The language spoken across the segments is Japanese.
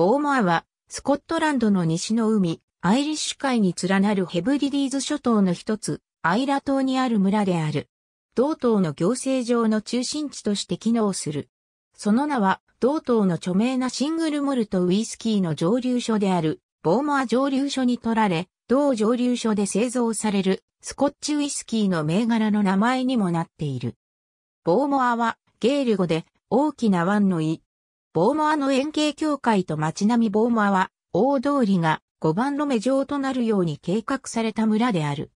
ボーモアは、スコットランドの西の海、アイリッシュ海に連なるヘブリディーズ諸島の一つ、アイラ島にある村である。同島の行政上の中心地として機能する。その名は、同島の著名なシングルモルトウイスキーの蒸留所である、ボーモア蒸留所に取られ、同蒸留所で製造される、スコッチウイスキーの銘柄の名前にもなっている。ボーモアは、ゲール語で、大きな湾の意ボーモアの円形教会と街並みボーモアは、大通りが5番路目上となるように計画された村である。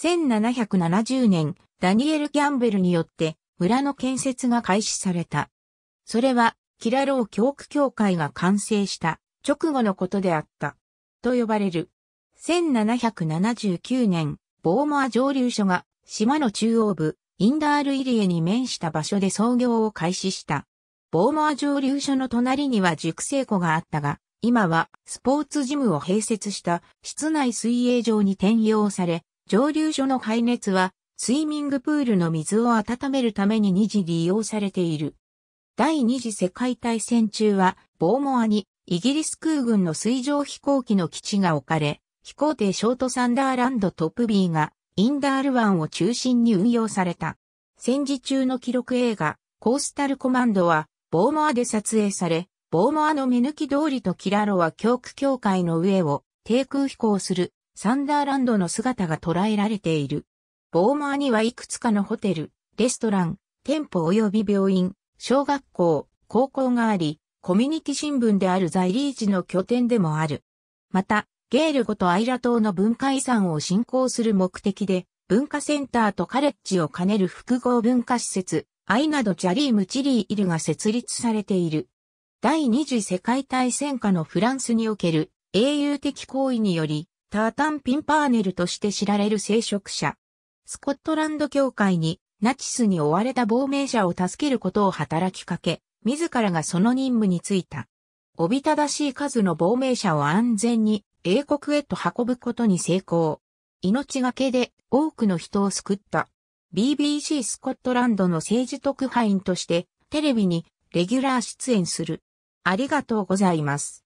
1770年、ダニエル・ギャンベルによって村の建設が開始された。それは、キラロー教区教会が完成した直後のことであった。と呼ばれる。1779年、ボーモア上流所が島の中央部、インダール入江に面した場所で創業を開始した。ボーモア蒸留所の隣には熟成庫があったが、今はスポーツジムを併設した室内水泳場に転用され、蒸留所の排熱はスイミングプールの水を温めるために二次利用されている。第二次世界大戦中は、ボーモアにイギリス空軍の水上飛行機の基地が置かれ、飛行艇ショートサンダーランドトップ B がインダール湾を中心に運用された。戦時中の記録映画、コースタルコマンドは、ボーモアで撮影され、ボーモアの目抜き通りとキラロは教区教会の上を低空飛行するサンダーランドの姿が捉えられている。ボーモアにはいくつかのホテル、レストラン、店舗及び病院、小学校、高校があり、コミュニティ新聞である在リージの拠点でもある。また、ゲールごとアイラ島の文化遺産を振興する目的で、文化センターとカレッジを兼ねる複合文化施設、アイナド・ジャリーム・チリー・イルが設立されている。第二次世界大戦下のフランスにおける英雄的行為により、タータン・ピンパーネルとして知られる聖職者。スコットランド教会にナチスに追われた亡命者を助けることを働きかけ、自らがその任務に就いた。おびただしい数の亡命者を安全に英国へと運ぶことに成功。命がけで多くの人を救った。BBC スコットランドの政治特派員としてテレビにレギュラー出演する。ありがとうございます。